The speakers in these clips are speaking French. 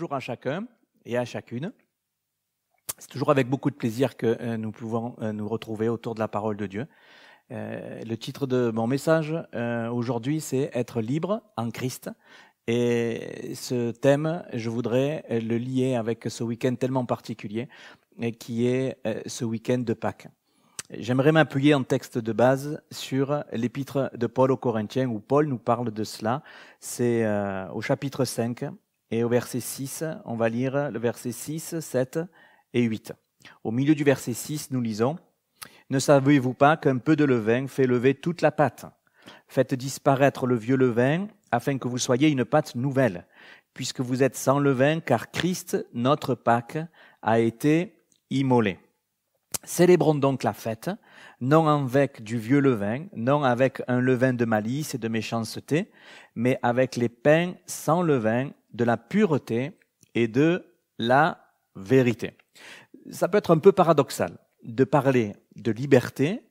bonjour à chacun et à chacune. C'est toujours avec beaucoup de plaisir que euh, nous pouvons euh, nous retrouver autour de la parole de Dieu. Euh, le titre de mon message aujourd'hui, c'est Être libre en Christ. Et ce thème, je voudrais le lier avec ce week-end tellement particulier, qui est ce week-end de Pâques. J'aimerais m'appuyer en texte de base sur l'épître de Paul aux Corinthiens, où Paul nous parle de cela. C'est au chapitre 5, et au verset 6, on va lire le verset 6, 7 et 8. Au milieu du verset 6, nous lisons Ne savez-vous pas qu'un peu de levain fait lever toute la pâte Faites disparaître le vieux levain, afin que vous soyez une pâte nouvelle, puisque vous êtes sans levain, car Christ, notre Pâque, a été immolé. Célébrons donc la fête, non avec du vieux levain, non avec un levain de malice et de méchanceté, mais avec les pains sans levain de la pureté et de la vérité. Ça peut être un peu paradoxal de parler de liberté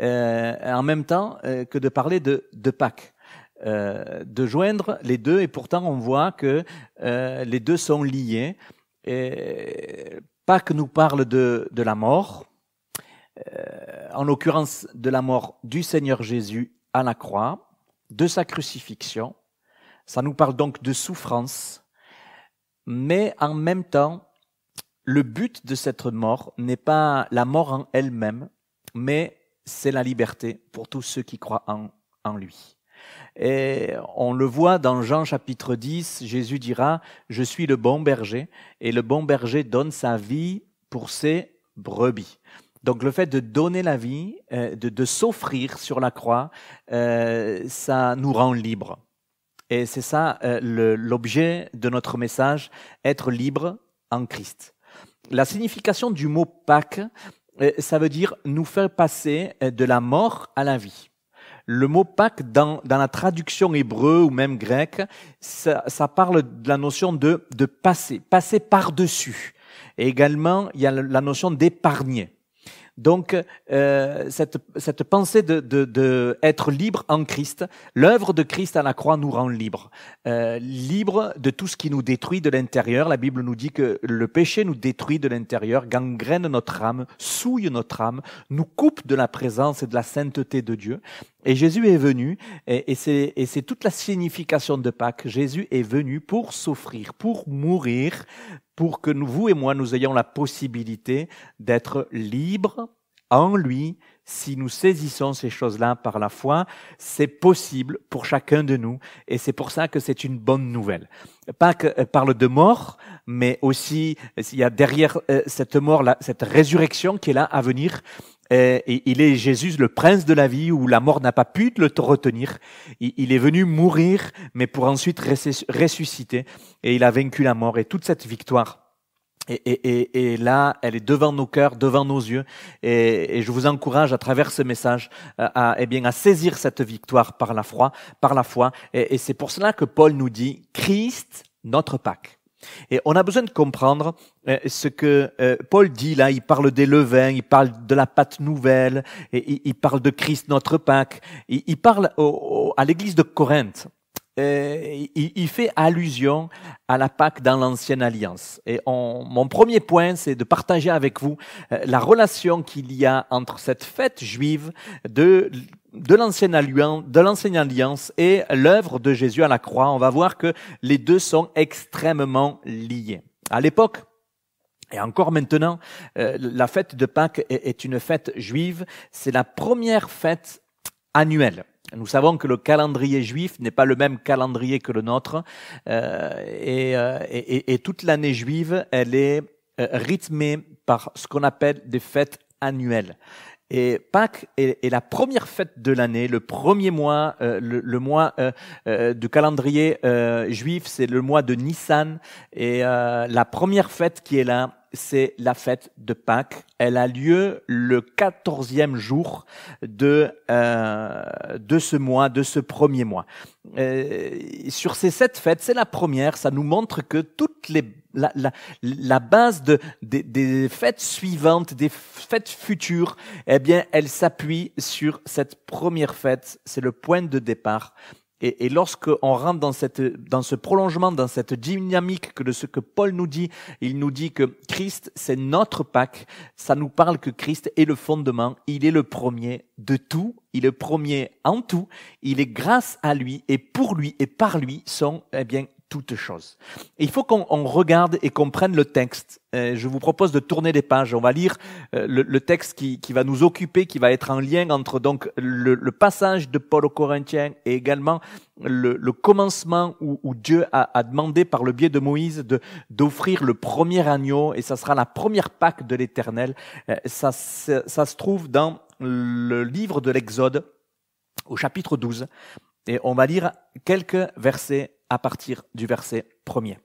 euh, en même temps euh, que de parler de, Pâques. Euh, de joindre les deux et pourtant on voit que les deux sont liés. Et Pâques nous parle de, de la mort, en l'occurrence de la mort du Seigneur Jésus à la croix, de sa crucifixion, ça nous parle donc de souffrance, mais en même temps, le but de cette mort n'est pas la mort en elle-même, mais c'est la liberté pour tous ceux qui croient en, lui. Et on le voit dans Jean chapitre 10, Jésus dira, Je suis le bon berger, et le bon berger donne sa vie pour ses brebis. Donc le fait de donner la vie, euh, de, de s'offrir sur la croix, euh, ça nous rend libres. Et c'est ça euh, l'objet de notre message, être libre en Christ. La signification du mot Pâques, euh, ça veut dire nous faire passer euh, de la mort à la vie. Le mot Pâques, dans, dans la traduction hébreu ou même grecque, ça, ça, parle de la notion de, de passer, passer par-dessus. Et également, il y a la notion d'épargner. Donc euh, cette, pensée de, être libre en Christ, l'œuvre de Christ à la croix nous rend libre, euh, libre de tout ce qui nous détruit de l'intérieur. La Bible nous dit que le péché nous détruit de l'intérieur, gangrène notre âme, souille notre âme, nous coupe de la présence et de la sainteté de Dieu. Et Jésus est venu, et, et c'est toute la signification de Pâques. Jésus est venu pour souffrir, pour mourir, pour que nous, vous et moi, nous ayons la possibilité d'être libres en lui. Si nous saisissons ces choses-là par la foi, c'est possible pour chacun de nous. Et c'est pour ça que c'est une bonne nouvelle. Pâques euh, parle de mort, mais aussi euh, il y a derrière euh, cette mort, cette résurrection qui est là à venir eh, et il est Jésus, le prince de la vie, où la mort n'a pas pu le retenir. Il est venu mourir, mais pour ensuite ressusciter, et il a vaincu la mort. Et toute cette victoire, et, là, elle est devant nos cœurs, devant nos yeux. Et, je vous encourage à travers ce message à, eh bien, à saisir cette victoire par la foi. Par la foi. Et, et c'est pour cela que Paul nous dit, Christ, notre Pâque. Et on a besoin de comprendre euh, ce que euh, Paul dit là. Il parle des levains, il parle de la pâte nouvelle, il, parle de Christ notre Pâque. Il, parle à l'église de Corinthe. Euh, il, fait allusion à la Pâque dans l'ancienne alliance. Et mon premier point, c'est de partager avec vous la relation qu'il y a entre cette fête juive de de l'ancienne alliance, alliance et l'œuvre de Jésus à la croix, on va voir que les deux sont extrêmement liés. À l'époque, et encore maintenant, euh, la fête de Pâques est, une fête juive. C'est la première fête annuelle. Nous savons que le calendrier juif n'est pas le même calendrier que le nôtre, euh, euh, et, et, toute l'année juive, elle est rythmée par ce qu'on appelle des fêtes annuelles. Et Pâques est, la première fête de l'année, le premier mois, euh, le, mois euh, euh, du calendrier juif, c'est le mois de Nissan. Et la première fête qui est là, c'est la fête de Pâques. Elle a lieu le quatorzième jour de de ce mois, de ce premier mois. Euh, sur ces sept fêtes, c'est la première. Ça nous montre que toutes les la, la, base de, des, fêtes suivantes, des fêtes futures, eh bien, elle s'appuie sur cette première fête. C'est le point de départ. Et, et lorsqu'on rentre dans, cette, dans ce prolongement, dans cette dynamique que de ce que Paul nous dit, il nous dit que Christ, c'est notre Pâque. Ça nous parle que Christ est le fondement. Il est le premier de tout. Il est le premier en tout. Il est grâce à lui et pour lui et par lui sont eh bien toutes choses. il faut qu'on regarde et qu'on prenne le texte. Euh, je vous propose de tourner les pages. On va lire euh, le, texte qui, qui, va nous occuper, qui va être en lien entre donc le, le passage de Paul aux Corinthiens et également le, le commencement où, Dieu a, a, demandé par le biais de Moïse de d'offrir le premier agneau et ça sera la première Pâque de l'Éternel. Euh, ça, ça, ça se trouve dans le livre de l'Exode au chapitre 12 et on va lire quelques versets à partir du verset premier.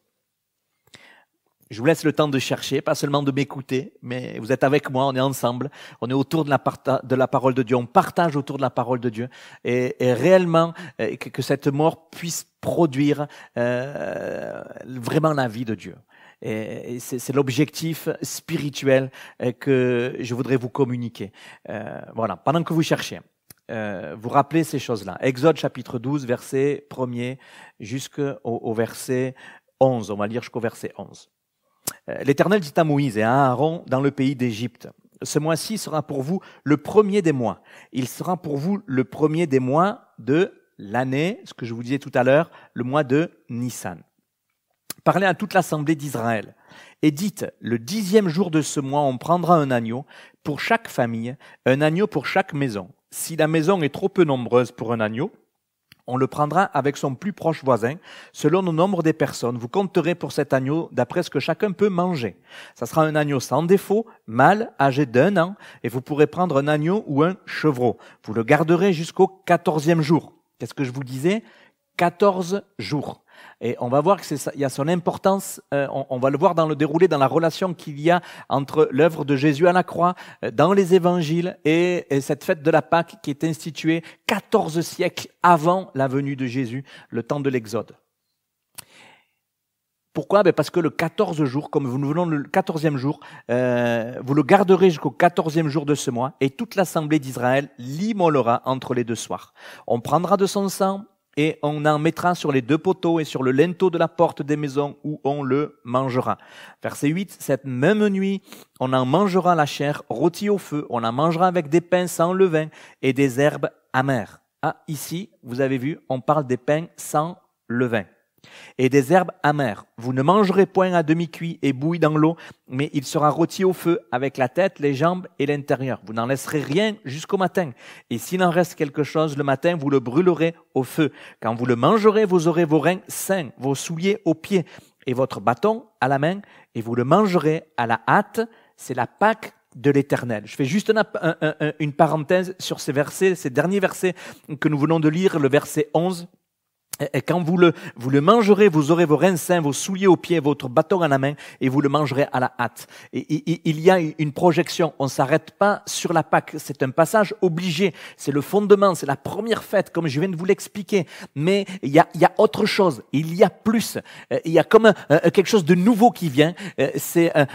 Je vous laisse le temps de chercher, pas seulement de m'écouter, mais vous êtes avec moi, on est ensemble, on est autour de la, de la parole de Dieu, on partage autour de la parole de Dieu, et, réellement que, cette mort puisse produire euh, vraiment la vie de Dieu. Et, c'est l'objectif spirituel euh, que je voudrais vous communiquer. Euh, voilà, pendant que vous cherchez. Euh, vous rappelez ces choses-là. Exode chapitre 12, verset 1er jusqu'au verset 11. On va lire jusqu'au verset 11. Euh, L'Éternel dit à Moïse et à Aaron dans le pays d'Égypte, ce mois-ci sera pour vous le premier des mois. Il sera pour vous le premier des mois de l'année, ce que je vous disais tout à l'heure, le mois de Nissan. Parlez à toute l'assemblée d'Israël et dites, le dixième jour de ce mois, on prendra un agneau pour chaque famille, un agneau pour chaque maison. Si la maison est trop peu nombreuse pour un agneau, on le prendra avec son plus proche voisin, selon le nombre des personnes. Vous compterez pour cet agneau d'après ce que chacun peut manger. Ça sera un agneau sans défaut, mâle, âgé d'un an, et vous pourrez prendre un agneau ou un chevreau. Vous le garderez jusqu'au quatorzième jour. Qu'est-ce que je vous disais? Quatorze jours. Et on va voir qu'il y a son importance, euh, on, va le voir dans le déroulé, dans la relation qu'il y a entre l'œuvre de Jésus à la croix, euh, dans les évangiles, et, cette fête de la Pâque qui est instituée 14 siècles avant la venue de Jésus, le temps de l'Exode. Pourquoi ben Parce que le 14 jour, comme vous nous venons le 14e jour, euh, vous le garderez jusqu'au 14e jour de ce mois, et toute l'assemblée d'Israël l'immolera entre les deux soirs. On prendra de son sang, et on en mettra sur les deux poteaux et sur le linteau de la porte des maisons où on le mangera. Verset 8, cette même nuit, on en mangera la chair rôtie au feu, on en mangera avec des pains sans levain et des herbes amères. Ah, ici, vous avez vu, on parle des pains sans levain et des herbes amères. Vous ne mangerez point à demi-cuit et bouilli dans l'eau, mais il sera rôti au feu avec la tête, les jambes et l'intérieur. Vous n'en laisserez rien jusqu'au matin. Et s'il en reste quelque chose le matin, vous le brûlerez au feu. Quand vous le mangerez, vous aurez vos reins sains, vos souliers aux pieds et votre bâton à la main, et vous le mangerez à la hâte. C'est la Pâque de l'Éternel. Je fais juste une parenthèse sur ces versets, ces derniers versets que nous venons de lire, le verset 11 et quand vous le, vous le mangerez, vous aurez vos reins vos souliers aux pieds, votre bâton à la main, et vous le mangerez à la hâte. Et, il y a une projection. On ne s'arrête pas sur la Pâque. C'est un passage obligé. C'est le fondement. C'est la première fête, comme je viens de vous l'expliquer. Mais il y, a, y a, autre chose. Il y a plus. Euh, il y a comme quelque chose de nouveau qui vient. Euh, c'est un,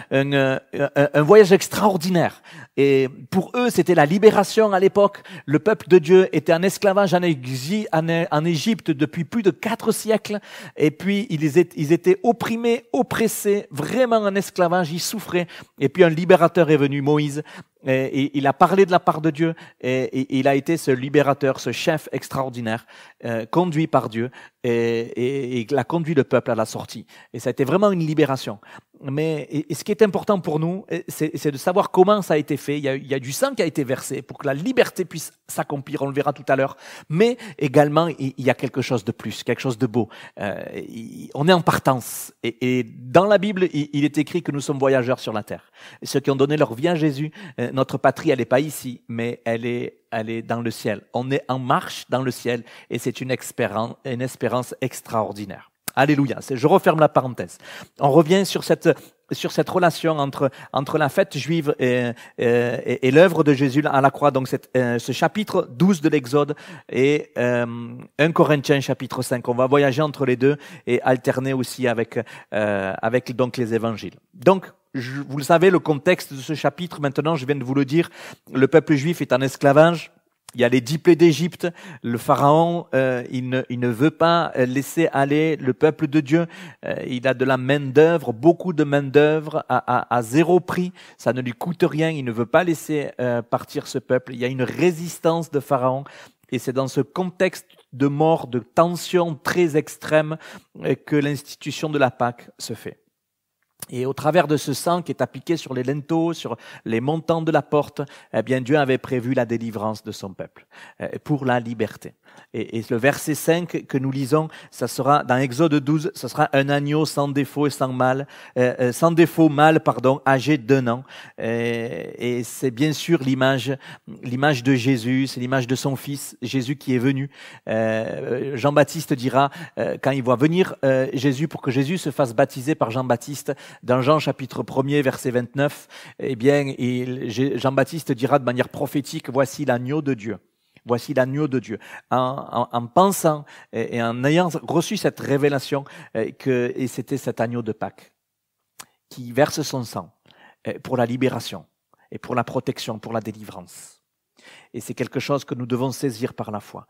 un voyage extraordinaire. Et pour eux, c'était la libération à l'époque. Le peuple de Dieu était en esclavage en Égypte depuis plus de quatre siècles. Et puis, ils étaient opprimés, oppressés, vraiment en esclavage, ils souffraient. Et puis, un libérateur est venu, Moïse, et il a parlé de la part de Dieu et il a été ce libérateur, ce chef extraordinaire, euh, conduit par Dieu et il a conduit le peuple à la sortie. Et ça a été vraiment une libération mais et, ce qui est important pour nous, c'est de savoir comment ça a été fait. Il y a, du sang qui a été versé pour que la liberté puisse s'accomplir, on le verra tout à l'heure. Mais également, il, y a quelque chose de plus, quelque chose de beau. Euh, on est en partance. Et, dans la Bible, il, est écrit que nous sommes voyageurs sur la terre. Ceux qui ont donné leur vie à Jésus, euh, notre patrie, elle n'est pas ici, mais elle est, elle est dans le ciel. On est en marche dans le ciel et c'est une, une espérance extraordinaire. Alléluia. Je referme la parenthèse. On revient sur cette, sur cette relation entre, entre la fête juive et, euh, l'œuvre de Jésus à la croix. Donc, euh, ce chapitre 12 de l'Exode et euh, 1 Corinthiens chapitre 5. On va voyager entre les deux et alterner aussi avec, euh, avec donc les évangiles. Donc, vous le savez, le contexte de ce chapitre, maintenant, je viens de vous le dire, le peuple juif est en esclavage il y a les dix plaies d'Égypte. Le pharaon, euh, il, ne, il, ne, veut pas euh, laisser aller le peuple de Dieu. Euh, il a de la main d'œuvre, beaucoup de main d'œuvre à, zéro prix. Ça ne lui coûte rien. Il ne veut pas laisser partir ce peuple. Il y a une résistance de pharaon. Et c'est dans ce contexte de mort, de tension très extrême que l'institution de la Pâque se fait. Et au travers de ce sang qui est appliqué sur les lenteaux, sur les montants de la porte, eh bien Dieu avait prévu la délivrance de son peuple eh, pour la liberté. Et, et le verset 5 que nous lisons, ça sera dans Exode 12, ce sera un agneau sans défaut et sans mal, euh, euh, sans défaut mal pardon, âgé d'un an. Et, eh, et c'est bien sûr l'image, l'image de Jésus, c'est l'image de son fils Jésus qui est venu. Euh, Jean-Baptiste dira quand il voit venir Jésus pour que Jésus se fasse baptiser par Jean-Baptiste dans Jean chapitre 1er, verset 29, eh bien, Jean-Baptiste dira de manière prophétique, voici l'agneau de Dieu. Voici l'agneau de Dieu. En, pensant et, en ayant reçu cette révélation eh, que et c'était cet agneau de Pâques qui verse son sang eh, pour la libération et pour la protection, pour la délivrance et c'est quelque chose que nous devons saisir par la foi.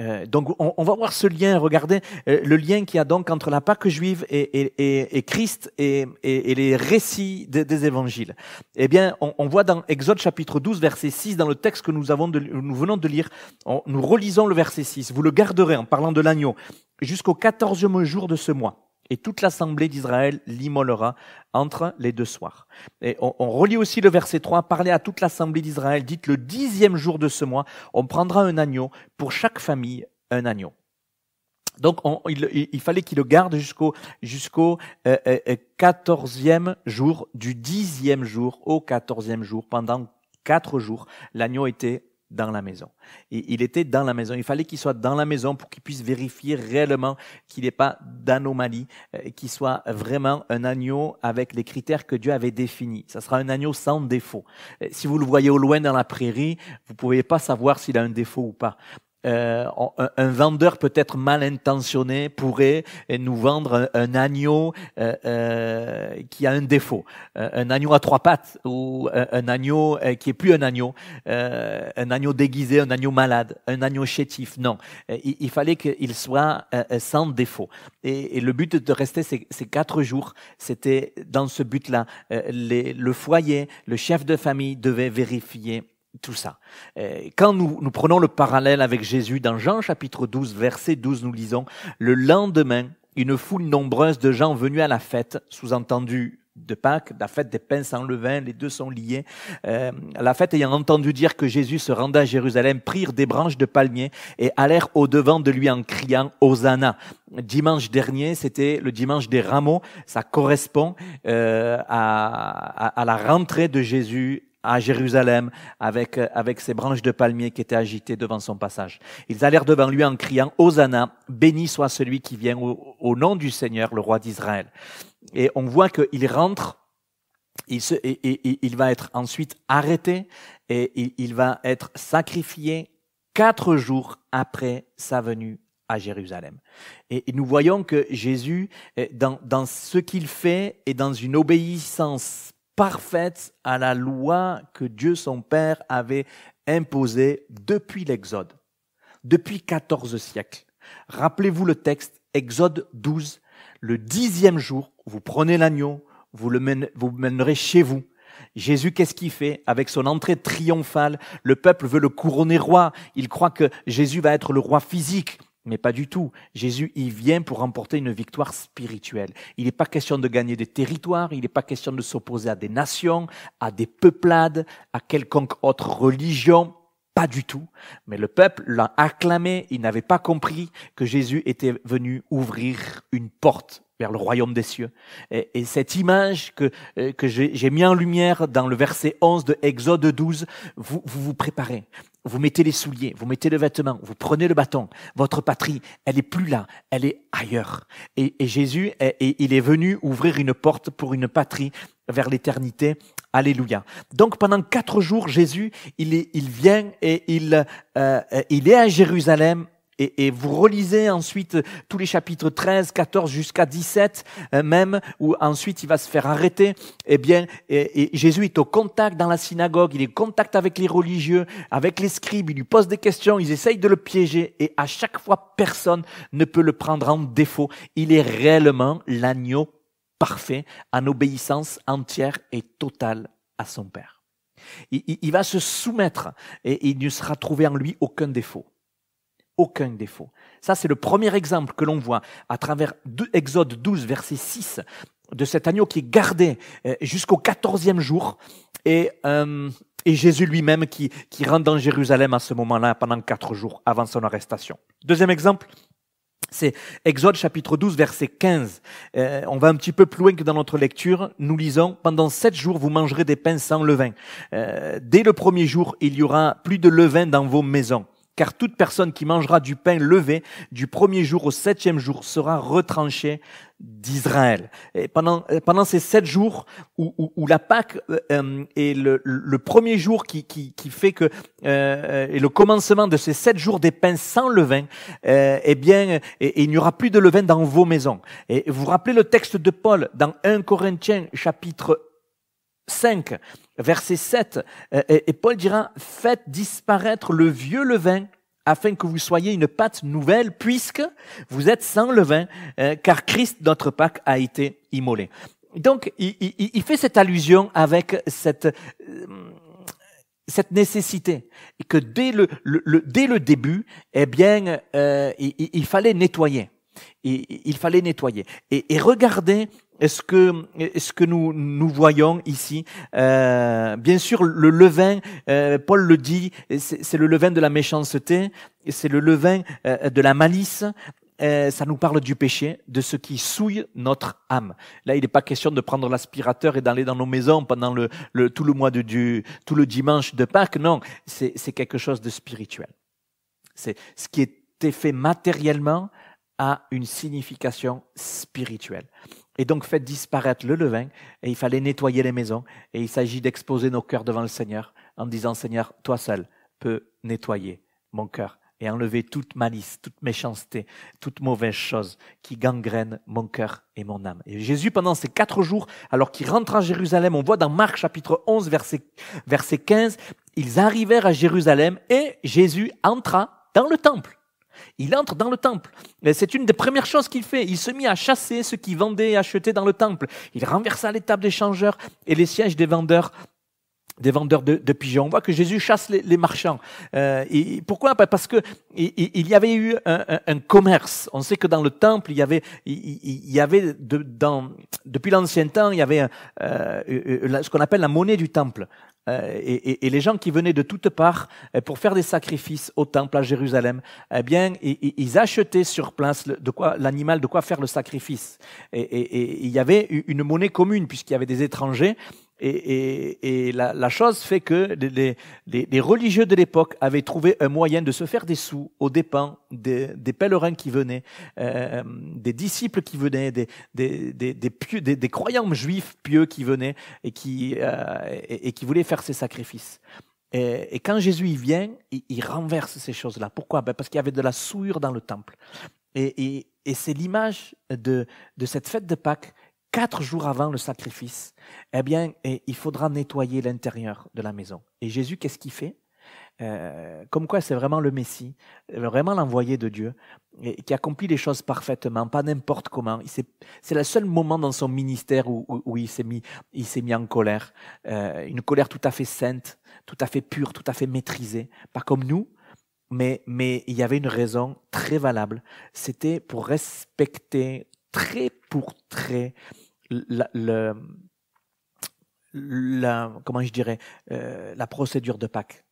Euh, donc on, va voir ce lien, regardez euh, le lien qu'il y a donc entre la Pâque juive et, et, et, et Christ et, les récits des, évangiles. Eh bien, on, voit dans Exode chapitre 12, verset 6, dans le texte que nous, avons nous venons de lire, nous relisons le verset 6, vous le garderez en parlant de l'agneau, jusqu'au quatorzième jour de ce mois et toute l'assemblée d'Israël l'immolera entre les deux soirs. Et on, relit aussi le verset 3, parlez à toute l'assemblée d'Israël, dites le dixième jour de ce mois, on prendra un agneau, pour chaque famille un agneau. Donc il, fallait qu'il le garde jusqu'au jusqu'au euh, euh, euh, quatorzième jour, du dixième jour au quatorzième jour, pendant quatre jours, l'agneau était dans la maison. Et il était dans la maison. Il fallait qu'il soit dans la maison pour qu'il puisse vérifier réellement qu'il n'est pas d'anomalie, euh, qu'il soit vraiment un agneau avec les critères que Dieu avait définis. Ça sera un agneau sans défaut. Euh, si vous le voyez au loin dans la prairie, vous ne pouvez pas savoir s'il a un défaut ou pas. Euh, un, vendeur peut-être mal intentionné pourrait euh, nous vendre un, agneau euh, qui a un défaut, un agneau à trois pattes ou un, agneau qui est plus un agneau, un agneau déguisé, un agneau malade, un agneau chétif. Non, il, fallait qu'il soit sans défaut. Et, le but de rester ces quatre jours, c'était dans ce but-là. le foyer, le chef de famille devait vérifier tout ça. Euh, quand nous, nous, prenons le parallèle avec Jésus dans Jean chapitre 12, verset 12, nous lisons, le lendemain, une foule nombreuse de gens venus à la fête, sous-entendu de Pâques, la fête des pains sans levain, les deux sont liés. Euh, la fête ayant entendu dire que Jésus se rendait à Jérusalem, prirent des branches de palmiers et allèrent au devant de lui en criant Hosanna. Dimanche dernier, c'était le dimanche des rameaux, ça correspond euh, à, à la rentrée de Jésus à Jérusalem avec, euh, avec ses branches de palmiers qui étaient agitées devant son passage. Ils allèrent devant lui en criant Hosanna, béni soit celui qui vient au, nom du Seigneur, le roi d'Israël. Et on voit qu'il rentre, il, se, il va être ensuite arrêté et il, va être sacrifié quatre jours après sa venue à Jérusalem. Et, nous voyons que Jésus, dans, dans ce qu'il fait et dans une obéissance parfaite à la loi que Dieu son Père avait imposée depuis l'Exode, depuis 14 siècles. Rappelez-vous le texte, Exode 12, le dixième jour, vous prenez l'agneau, vous le vous mènerez chez vous. Jésus, qu'est-ce qu'il fait Avec son entrée triomphale, le peuple veut le couronner roi. Il croit que Jésus va être le roi physique. Mais pas du tout. Jésus, il vient pour remporter une victoire spirituelle. Il n'est pas question de gagner des territoires, il n'est pas question de s'opposer à des nations, à des peuplades, à quelconque autre religion. Pas du tout. Mais le peuple l'a acclamé, il n'avait pas compris que Jésus était venu ouvrir une porte vers le royaume des cieux. Et, cette image que, euh, que j'ai mis en lumière dans le verset 11 de Exode 12, vous vous, préparez, vous mettez les souliers, vous mettez le vêtement, vous prenez le bâton. Votre patrie, elle est plus là, elle est ailleurs. Et, Jésus, il est venu ouvrir une porte pour une patrie vers l'éternité. Alléluia. Donc pendant quatre jours, Jésus, il, est, il vient et il, euh, euh, il est à Jérusalem et, vous relisez ensuite tous les chapitres 13, 14 jusqu'à 17 euh, même, où ensuite il va se faire arrêter, eh bien, et, Jésus est au contact dans la synagogue, il est au contact avec les religieux, avec les scribes, il lui pose des questions, ils essayent de le piéger, et à chaque fois, personne ne peut le prendre en défaut. Il est réellement l'agneau parfait en obéissance entière et totale à son Père. il va se soumettre et il ne sera trouvé en lui aucun défaut aucun défaut. Ça, c'est le premier exemple que l'on voit à travers Exode 12, verset 6, de cet agneau qui est gardé euh, jusqu'au quatorzième jour. Et, euh, et Jésus lui-même qui, qui rentre dans Jérusalem à ce moment-là pendant quatre jours avant son arrestation. Deuxième exemple, c'est Exode chapitre 12, verset 15. Euh, on va un petit peu plus loin que dans notre lecture. Nous lisons, pendant sept jours, vous mangerez des pains sans levain. Euh, dès le premier jour, il y aura plus de levain dans vos maisons. Car toute personne qui mangera du pain levé du premier jour au septième jour sera retranchée d'Israël. Et pendant, euh, pendant ces sept jours où, la Pâque euh, euh, est le, premier jour qui, qui, fait que et le commencement de ces sept jours des pains sans levain, eh bien, il n'y aura plus de levain dans vos maisons. Et vous rappelez le texte de Paul dans 1 Corinthiens chapitre 5, verset 7, euh, euh, et Paul dira, faites disparaître le vieux levain afin que vous soyez une pâte nouvelle, puisque vous êtes sans levain, euh, car Christ, notre Pâque, a été immolé. Donc, il, il, il fait cette allusion avec cette, cette nécessité, que dès le, dès le début, eh bien, il, fallait nettoyer. Il, fallait nettoyer. Et, et regardez est-ce que, est-ce que nous, nous voyons ici euh, Bien sûr, le levain, euh, Paul le dit, c'est le levain de la méchanceté, c'est le levain euh, de la malice. ça nous parle du péché, de ce qui souille notre âme. Là, il n'est pas question de prendre l'aspirateur et d'aller dans nos maisons pendant le, tout le mois de, du, tout le dimanche de Pâques. Non, c'est quelque chose de spirituel. C'est ce qui est fait matériellement a une signification spirituelle. Et donc faites disparaître le levain, et il fallait nettoyer les maisons, et il s'agit d'exposer nos cœurs devant le Seigneur en disant, Seigneur, toi seul peux nettoyer mon cœur et enlever toute malice, toute méchanceté, toute mauvaise chose qui gangrène mon cœur et mon âme. Et Jésus, pendant ces quatre jours, alors qu'il rentre à Jérusalem, on voit dans Marc chapitre 11, verset, verset 15, ils arrivèrent à Jérusalem et Jésus entra dans le temple. Il entre dans le temple. C'est une des premières choses qu'il fait. Il se mit à chasser ceux qui vendaient et achetaient dans le temple. Il renversa les tables des changeurs et les sièges des vendeurs des vendeurs de, pigeons. On voit que Jésus chasse les, marchands. Euh, et pourquoi bah, Parce que il, y avait eu un, commerce. On sait que dans le temple, il y avait, il, y avait depuis l'ancien temps, il y avait euh, euh, ce qu'on appelle la monnaie du temple. et, les gens qui venaient de toutes parts pour faire des sacrifices au temple à Jérusalem, eh bien, ils achetaient sur place de quoi l'animal, de quoi faire le sacrifice. et il y avait une monnaie commune puisqu'il y avait des étrangers et, la, chose fait que les, religieux de l'époque avaient trouvé un moyen de se faire des sous aux dépens des, pèlerins qui venaient, euh, des disciples qui venaient, des, des, des croyants juifs pieux qui venaient et qui, euh, qui voulaient faire ces sacrifices. Et, quand Jésus y vient, il, renverse ces choses-là. Pourquoi ben, Parce qu'il y avait de la souillure dans le temple. Et, c'est l'image de, de, cette fête de Pâques quatre jours avant le sacrifice, eh bien, eh, il faudra nettoyer l'intérieur de la maison. Et Jésus, qu'est-ce qu'il fait euh, Comme quoi, c'est vraiment le Messie, vraiment l'envoyé de Dieu, et qui accomplit les choses parfaitement, pas n'importe comment. C'est le seul moment dans son ministère où, il s'est mis, mis en colère, euh, une colère tout à fait sainte, tout à fait pure, tout à fait maîtrisée, pas comme nous. Mais, mais il y avait une raison très valable. C'était pour respecter Très pour très, la, la, comment je dirais, euh, la procédure de Pâques.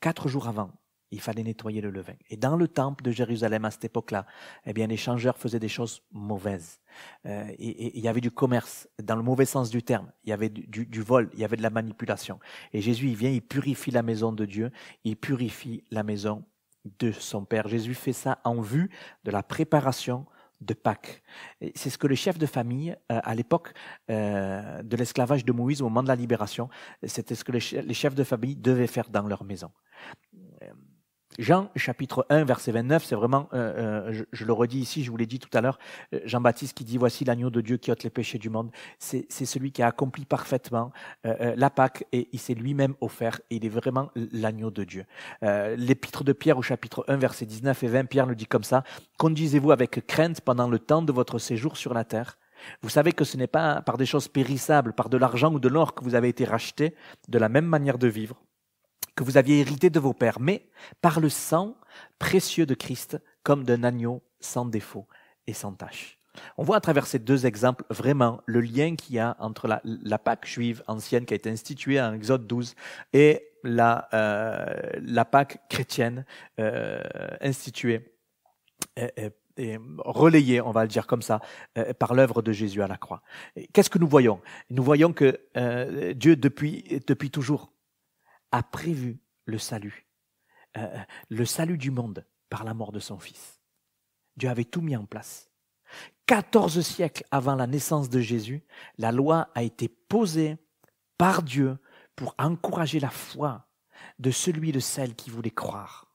Quatre jours avant, il fallait nettoyer le levain. Et dans le temple de Jérusalem à cette époque-là, eh bien, les changeurs faisaient des choses mauvaises. Euh, et, il y avait du commerce, dans le mauvais sens du terme. Il y avait du, du, vol, il y avait de la manipulation. Et Jésus, il vient, il purifie la maison de Dieu, il purifie la maison de son Père. Jésus fait ça en vue de la préparation de Pâques. C'est ce que les chefs de famille, euh, à l'époque euh, de l'esclavage de Moïse, au moment de la libération, c'était ce que les, chefs de famille devaient faire dans leur maison. Jean chapitre 1 verset 29, c'est vraiment, euh, euh, je, le redis ici, je vous l'ai dit tout à l'heure, euh, Jean-Baptiste qui dit, voici l'agneau de Dieu qui ôte les péchés du monde, c'est celui qui a accompli parfaitement la Pâque et il s'est lui-même offert, et il est vraiment l'agneau de Dieu. L'épître de Pierre au chapitre 1 verset 19 et 20, Pierre le dit comme ça, conduisez-vous avec crainte pendant le temps de votre séjour sur la terre. Vous savez que ce n'est pas par des choses périssables, par de l'argent ou de l'or que vous avez été racheté, de la même manière de vivre que vous aviez hérité de vos pères, mais par le sang précieux de Christ, comme d'un agneau sans défaut et sans tâche. » On voit à travers ces deux exemples vraiment le lien qu'il y a entre la, la, Pâque juive ancienne qui a été instituée en Exode 12 et la, euh, la Pâque chrétienne euh, instituée et, relayée, on va le dire comme ça, euh, par l'œuvre de Jésus à la croix. Qu'est-ce que nous voyons Nous voyons que euh, Dieu, depuis, depuis toujours, a prévu le salut, euh, euh, le salut du monde par la mort de son Fils. Dieu avait tout mis en place. 14 siècles avant la naissance de Jésus, la loi a été posée par Dieu pour encourager la foi de celui de celle qui voulait croire,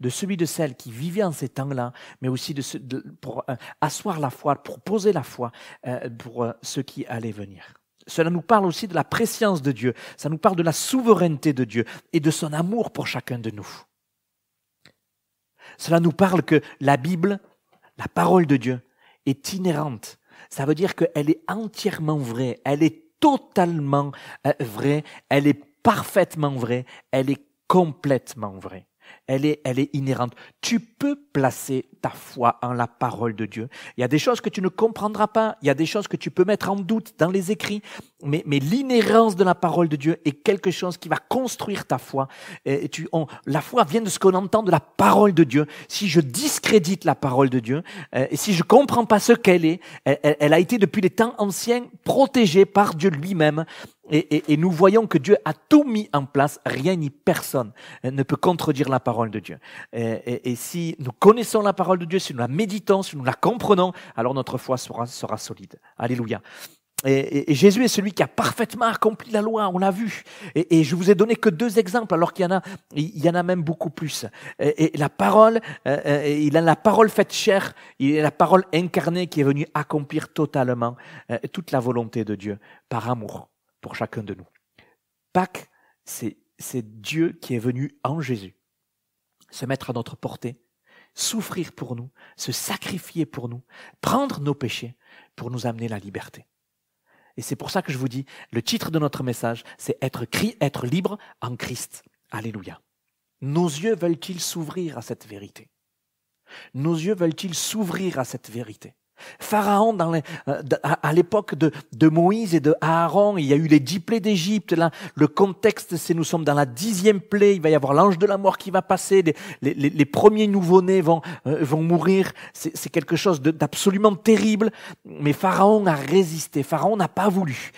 de celui de celle qui vivait en ces temps-là, mais aussi de, pour euh, asseoir la foi, pour poser la foi pour ceux qui allaient venir. Cela nous parle aussi de la préscience de Dieu, ça nous parle de la souveraineté de Dieu et de son amour pour chacun de nous. Cela nous parle que la Bible, la parole de Dieu, est inhérente. Ça veut dire qu'elle est entièrement vraie, elle est totalement euh, vraie, elle est parfaitement vraie, elle est complètement vraie elle est, elle est inhérente. Tu peux placer ta foi en la parole de Dieu. Il y a des choses que tu ne comprendras pas, il y a des choses que tu peux mettre en doute dans les écrits, mais, mais l'inhérence de la parole de Dieu est quelque chose qui va construire ta foi. Et tu, on, la foi vient de ce qu'on entend de la parole de Dieu. Si je discrédite la parole de Dieu, euh, et si je ne comprends pas ce qu'elle est, elle, elle, a été depuis les temps anciens protégée par Dieu lui-même. Et, et, nous voyons que Dieu a tout mis en place, rien ni personne ne peut contredire la parole de Dieu. Et, si nous connaissons la parole de Dieu, si nous la méditons, si nous la comprenons, alors notre foi sera, sera solide. Alléluia. Et, Jésus est celui qui a parfaitement accompli la loi, on l'a vu. Et, je vous ai donné que deux exemples, alors qu'il y en a, il y en a même beaucoup plus. Et, la parole, euh, euh, il a la parole faite chair, il est la parole incarnée qui est venue accomplir totalement euh, toute la volonté de Dieu par amour pour chacun de nous. Pâques, c'est, c'est Dieu qui est venu en Jésus se mettre à notre portée, souffrir pour nous, se sacrifier pour nous, prendre nos péchés pour nous amener la liberté. Et c'est pour ça que je vous dis, le titre de notre message, c'est être, être libre en Christ. Alléluia. Nos yeux veulent-ils s'ouvrir à cette vérité Nos yeux veulent-ils s'ouvrir à cette vérité Pharaon, dans les, euh, à l'époque de, Moïse et de Aaron, il y a eu les dix plaies d'Égypte. Là, le contexte, c'est nous sommes dans la dixième plaie. Il va y avoir l'ange de la mort qui va passer. Les, premiers nouveau-nés vont, euh, vont mourir. C'est quelque chose d'absolument terrible. Mais Pharaon a résisté. Pharaon n'a pas voulu.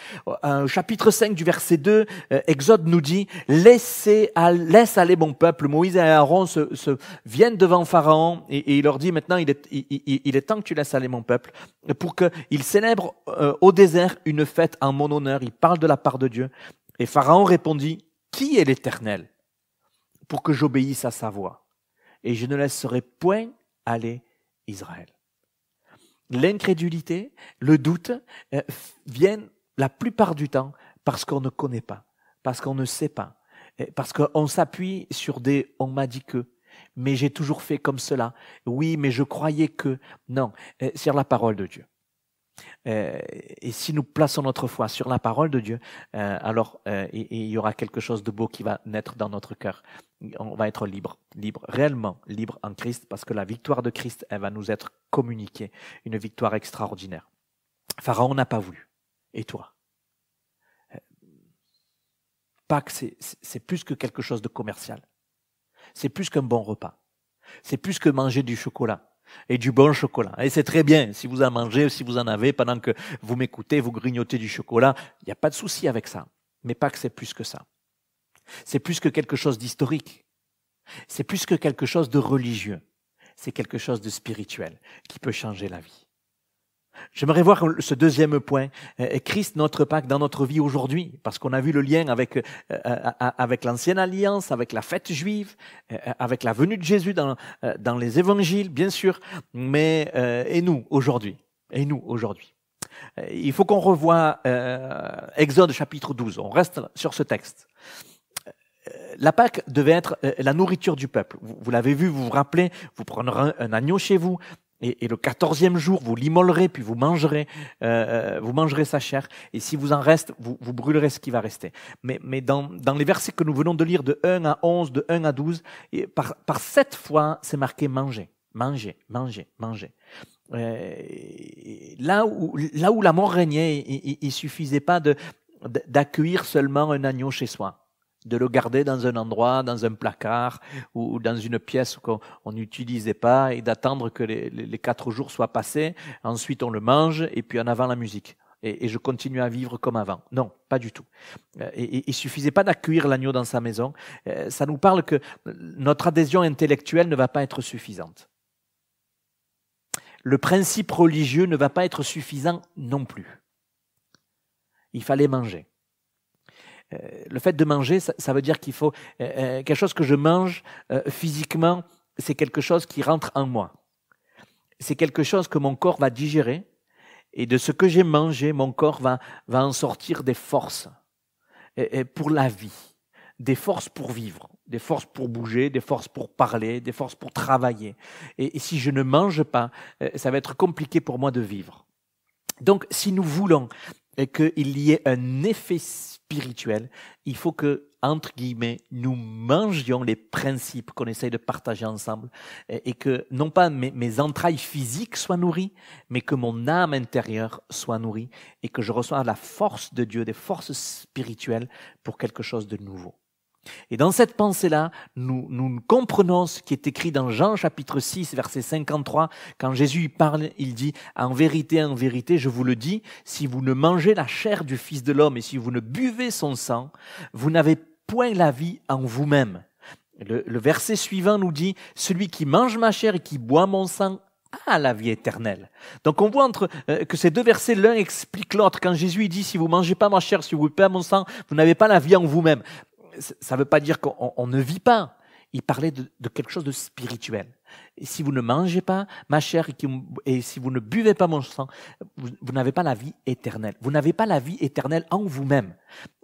Euh, chapitre 5 du verset 2, Exode nous dit, laissez, laisse aller mon peuple. Moïse et Aaron se, viennent devant Pharaon et, il leur dit maintenant, il est, il est temps que tu laisses aller mon peuple pour qu'il célèbrent euh, au désert une fête en mon honneur. Il parle de la part de Dieu. Et Pharaon répondit, Qui est l'Éternel pour que j'obéisse à sa voix Et je ne laisserai point aller Israël. L'incrédulité, le doute euh, viennent la plupart du temps parce qu'on ne connaît pas, parce qu'on ne sait pas, parce qu'on s'appuie sur des on m'a dit que, mais j'ai toujours fait comme cela. Oui, mais je croyais que... Non, euh, sur la parole de Dieu. Euh, et si nous plaçons notre foi sur la parole de Dieu, euh, alors il, y aura quelque chose de beau qui va naître dans notre cœur. On va être libre, libre, réellement libre en Christ, parce que la victoire de Christ, elle va nous être communiquée, une victoire extraordinaire. Pharaon n'a pas voulu. Et toi Pâques, c'est plus que quelque chose de commercial c'est plus qu'un bon repas. C'est plus que manger du chocolat et du bon chocolat. Et c'est très bien si vous en mangez, si vous en avez, pendant que vous m'écoutez, vous grignotez du chocolat, il n'y a pas de souci avec ça. Mais pas que c'est plus que ça. C'est plus que quelque chose d'historique. C'est plus que quelque chose de religieux. C'est quelque chose de spirituel qui peut changer la vie. J'aimerais voir ce deuxième point. Euh, Christ, notre Pâque, dans notre vie aujourd'hui, parce qu'on a vu le lien avec, euh, euh, avec l'ancienne alliance, avec la fête juive, avec la venue de Jésus dans, dans les évangiles, bien sûr, mais et nous aujourd'hui Et nous aujourd'hui Il faut qu'on revoie Exode chapitre 12. On reste sur ce texte la Pâque devait être la nourriture du peuple. Vous, l'avez vu, vous vous rappelez, vous prendrez un, agneau chez vous, et, et, le quatorzième jour, vous l'immolerez, puis vous mangerez, euh, euh, vous mangerez sa chair. Et si vous en reste, vous, vous brûlerez ce qui va rester. Mais, mais dans, les versets que nous venons de lire, de 1 à 11, de 1 à 12, et par, par sept fois, c'est marqué manger, manger, manger, manger. Euh, là, où, là où la mort régnait, il, ne suffisait pas de, d'accueillir seulement un agneau chez soi de le garder dans un endroit, dans un placard ou, dans une pièce qu'on n'utilisait pas et d'attendre que les, quatre jours soient passés. Ensuite, on le mange et puis en avant la musique. Et, je continue à vivre comme avant. Non, pas du tout. Euh, et, il suffisait pas d'accueillir l'agneau dans sa maison. Euh, ça nous parle que notre adhésion intellectuelle ne va pas être suffisante. Le principe religieux ne va pas être suffisant non plus. Il fallait manger. Euh, le fait de manger, ça, veut dire qu'il faut euh, euh, quelque chose que je mange physiquement, c'est quelque chose qui rentre en moi. C'est quelque chose que mon corps va digérer et de ce que j'ai mangé, mon corps va, va en sortir des forces et, pour la vie, des forces pour vivre, des forces pour bouger, des forces pour parler, des forces pour travailler. et si je ne mange pas, ça va être compliqué pour moi de vivre. Donc, si nous voulons et qu'il y ait un effet spirituel, il faut que, entre guillemets, nous mangions les principes qu'on essaye de partager ensemble et, que non pas mes, mes, entrailles physiques soient nourries, mais que mon âme intérieure soit nourrie et que je reçois la force de Dieu, des forces spirituelles pour quelque chose de nouveau. Et dans cette pensée-là, nous, nous, comprenons ce qui est écrit dans Jean chapitre 6, verset 53, quand Jésus parle, il dit, En vérité, en vérité, je vous le dis, si vous ne mangez la chair du Fils de l'homme et si vous ne buvez son sang, vous n'avez point la vie en vous-même. Le, verset suivant nous dit, Celui qui mange ma chair et qui boit mon sang a la vie éternelle. Donc on voit entre, euh, que ces deux versets, l'un explique l'autre. Quand Jésus dit, si vous mangez pas ma chair, si vous ne buvez pas mon sang, vous n'avez pas la vie en vous-même ça ne veut pas dire qu'on ne vit pas. Il parlait de, quelque chose de spirituel. si vous ne mangez pas ma chair et, si vous ne buvez pas mon sang, vous, n'avez pas la vie éternelle. Vous n'avez pas la vie éternelle en vous-même.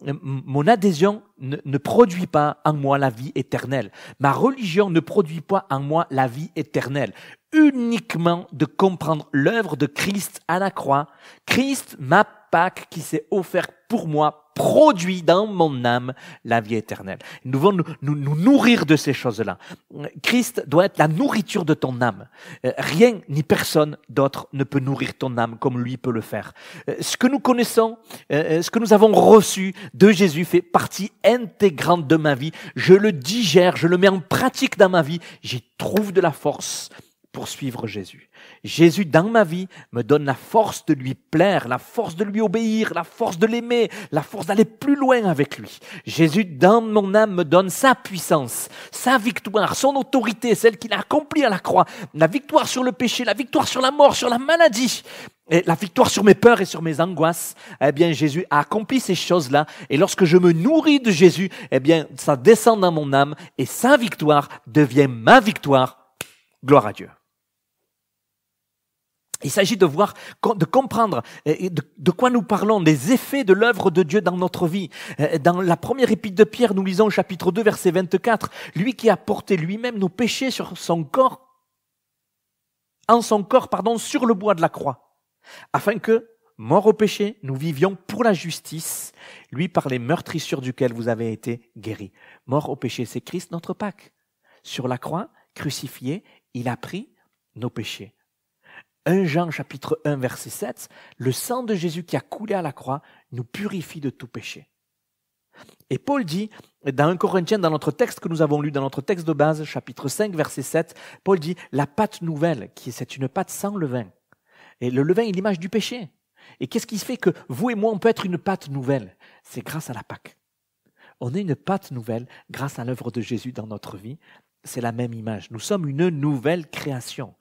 Euh, mon adhésion ne, ne, produit pas en moi la vie éternelle. Ma religion ne produit pas en moi la vie éternelle. Uniquement de comprendre l'œuvre de Christ à la croix. Christ, ma Pâque qui s'est offert pour moi produit dans mon âme la vie éternelle. Nous devons nous, nourrir de ces choses-là. Christ doit être la nourriture de ton âme. Euh, rien ni personne d'autre ne peut nourrir ton âme comme lui peut le faire. Euh, ce que nous connaissons, euh, ce que nous avons reçu de Jésus fait partie intégrante de ma vie. Je le digère, je le mets en pratique dans ma vie. J'y trouve de la force poursuivre Jésus. Jésus, dans ma vie, me donne la force de lui plaire, la force de lui obéir, la force de l'aimer, la force d'aller plus loin avec lui. Jésus, dans mon âme, me donne sa puissance, sa victoire, son autorité, celle qu'il a accomplie à la croix, la victoire sur le péché, la victoire sur la mort, sur la maladie. Et la victoire sur mes peurs et sur mes angoisses, eh bien, Jésus a accompli ces choses-là. Et lorsque je me nourris de Jésus, eh bien, ça descend dans mon âme et sa victoire devient ma victoire. Gloire à Dieu. Il s'agit de voir, de comprendre euh, de, quoi nous parlons, des effets de l'œuvre de Dieu dans notre vie. Euh, dans la première épître de Pierre, nous lisons chapitre 2, verset 24, lui qui a porté lui-même nos péchés sur son corps, en son corps, pardon, sur le bois de la croix, afin que, mort au péché, nous vivions pour la justice, lui par les meurtrissures duquel vous avez été guéris. Mort au péché, c'est Christ notre Pâque. Sur la croix, crucifié, il a pris nos péchés. 1 Jean chapitre 1 verset 7, le sang de Jésus qui a coulé à la croix nous purifie de tout péché. Et Paul dit, dans 1 Corinthiens, dans notre texte que nous avons lu, dans notre texte de base, chapitre 5, verset 7, Paul dit, la pâte nouvelle, qui c'est une pâte sans levain. Et le levain est l'image du péché. Et qu'est-ce qui fait que vous et moi, on peut être une pâte nouvelle C'est grâce à la Pâque. On est une pâte nouvelle grâce à l'œuvre de Jésus dans notre vie. C'est la même image. Nous sommes une nouvelle création.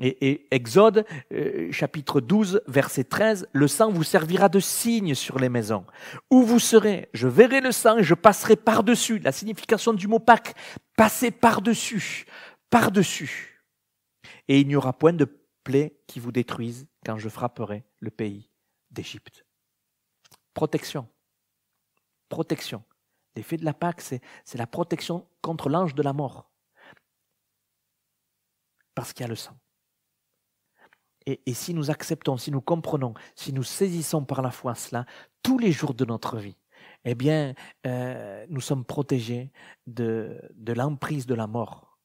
Et, Exode, euh, chapitre 12, verset 13, le sang vous servira de signe sur les maisons. Où vous serez, je verrai le sang et je passerai par-dessus. La signification du mot Pâques, passer par-dessus, par-dessus. Et il n'y aura point de plaie qui vous détruise quand je frapperai le pays d'Égypte. Protection. Protection. L'effet de la Pâque, c'est la protection contre l'ange de la mort parce qu'il y a le sang. Et, si nous acceptons, si nous comprenons, si nous saisissons par la foi cela, tous les jours de notre vie, eh bien, euh, nous sommes protégés de, de l'emprise de la mort.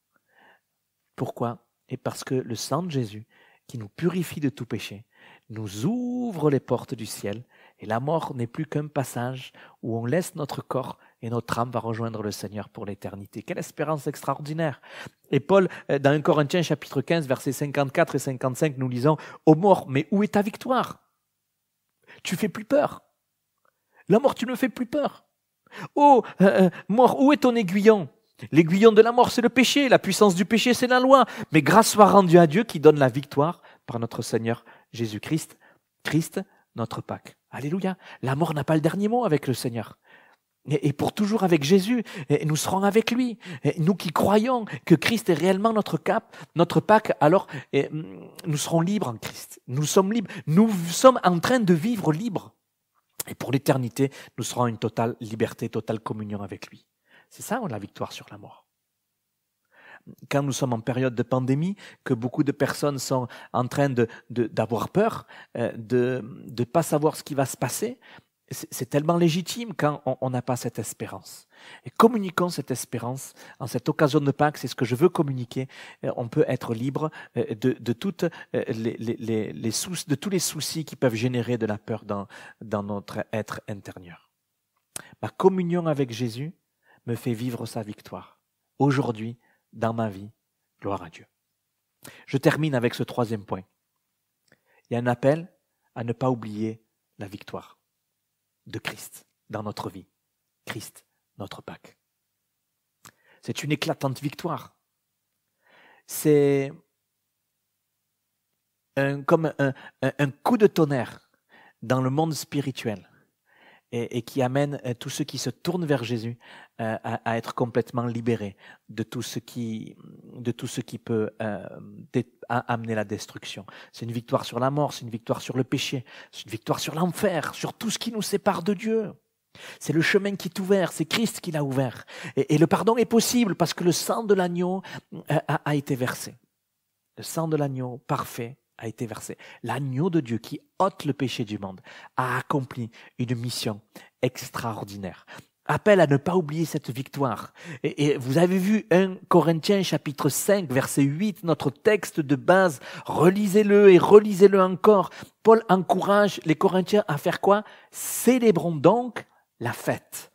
Pourquoi Et parce que le sang de Jésus, qui nous purifie de tout péché, nous ouvre les portes du ciel, et la mort n'est plus qu'un passage où on laisse notre corps et notre âme va rejoindre le Seigneur pour l'éternité. Quelle espérance extraordinaire. Et Paul, euh, dans 1 Corinthiens chapitre 15, versets 54 et 55, nous lisons, Ô mort, mais où est ta victoire Tu fais plus peur. La mort, tu ne fais plus peur. Ô euh, euh, mort, où est ton aiguillon L'aiguillon de la mort, c'est le péché, la puissance du péché, c'est la loi. Mais grâce soit rendue à Dieu qui donne la victoire par notre Seigneur Jésus-Christ, Christ, notre Pâque. Alléluia. La mort n'a pas le dernier mot avec le Seigneur et pour toujours avec Jésus, et nous serons avec lui. nous qui croyons que Christ est réellement notre cap, notre Pâque, alors mm, nous serons libres en Christ. Nous sommes libres. Nous sommes en train de vivre libres. Et pour l'éternité, nous serons une totale liberté, totale communion avec lui. C'est ça, la victoire sur la mort. Quand nous sommes en période de pandémie, que beaucoup de personnes sont en train d'avoir euh, de, peur, de ne pas savoir ce qui va se passer, c'est tellement légitime quand on n'a pas cette espérance. Et communiquons cette espérance en cette occasion de Pâques, c'est ce que je veux communiquer. Euh, on peut être libre euh, de, toutes euh, les, de tous les soucis qui peuvent générer de la peur dans, dans notre être intérieur. Ma communion avec Jésus me fait vivre sa victoire. Aujourd'hui, dans ma vie, gloire à Dieu. Je termine avec ce troisième point. Il y a un appel à ne pas oublier la victoire de Christ dans notre vie. Christ, notre Pâque. C'est une éclatante victoire. C'est comme un, un coup de tonnerre dans le monde spirituel et, qui amène euh, tous ceux qui se tournent vers Jésus euh, à, être complètement libérés de tout ce qui, de tout ce qui peut euh, amener la destruction. C'est une victoire sur la mort, c'est une victoire sur le péché, c'est une victoire sur l'enfer, sur tout ce qui nous sépare de Dieu. C'est le chemin qui est ouvert, c'est Christ qui l'a ouvert. Et, le pardon est possible parce que le sang de l'agneau a été versé. Le sang de l'agneau parfait a été versé. L'agneau de Dieu qui ôte le péché du monde a accompli une mission extraordinaire. Appel à ne pas oublier cette victoire. Et, vous avez vu 1 Corinthiens chapitre 5 verset 8, notre texte de base. Relisez-le et relisez-le encore. Paul encourage les Corinthiens à faire quoi Célébrons donc la fête.